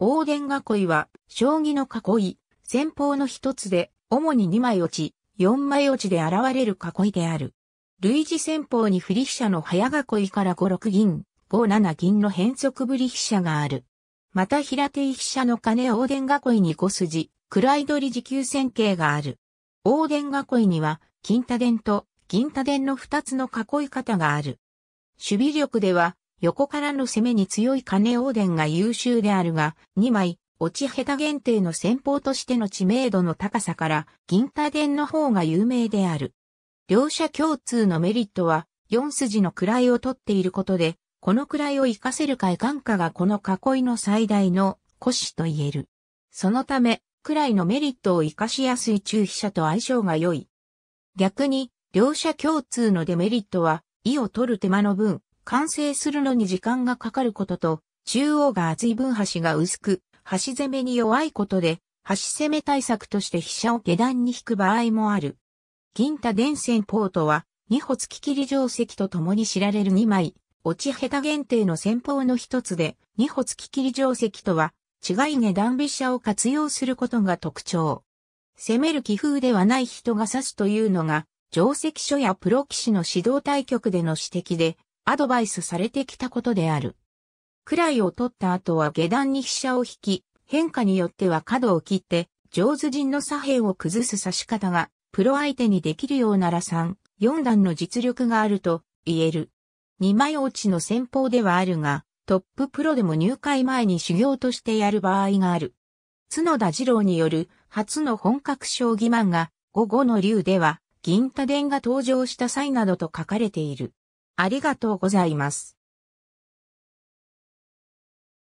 大殿囲いは、将棋の囲い、戦法の一つで、主に2枚落ち、4枚落ちで現れる囲いである。類似戦法に振り飛車の早囲いから5六銀、5七銀の変則振り飛車がある。また平手飛車の金大殿囲いに5筋、位取り持久戦形がある。大殿囲いには、金太伝と銀太伝の2つの囲い方がある。守備力では、横からの攻めに強い金王殿が優秀であるが、2枚、落ち下手限定の戦法としての知名度の高さから、銀太殿の方が有名である。両者共通のメリットは、4筋の位を取っていることで、この位を活かせるかいかんかがこの囲いの最大の古紙と言える。そのため、位のメリットを活かしやすい中飛車と相性が良い。逆に、両者共通のデメリットは、意を取る手間の分、完成するのに時間がかかることと、中央が厚い分橋が薄く、橋攻めに弱いことで、橋攻め対策として飛車を下段に引く場合もある。銀太電線ポートは、二歩突き切り定石と共に知られる二枚、落ち下手限定の戦法の一つで、二歩突き切り定石とは、違い下段飛車を活用することが特徴。攻める気風ではない人が指すというのが、定石書やプロ騎士の指導対局での指摘で、アドバイスされてきたことである。位を取った後は下段に飛車を引き、変化によっては角を切って、上手陣の左辺を崩す指し方が、プロ相手にできるようなら3、4段の実力があると言える。二枚落ちの戦法ではあるが、トッププロでも入会前に修行としてやる場合がある。角田二郎による初の本格将棋漫画、午後の竜では、銀太伝が登場した際などと書かれている。ありがとうございます。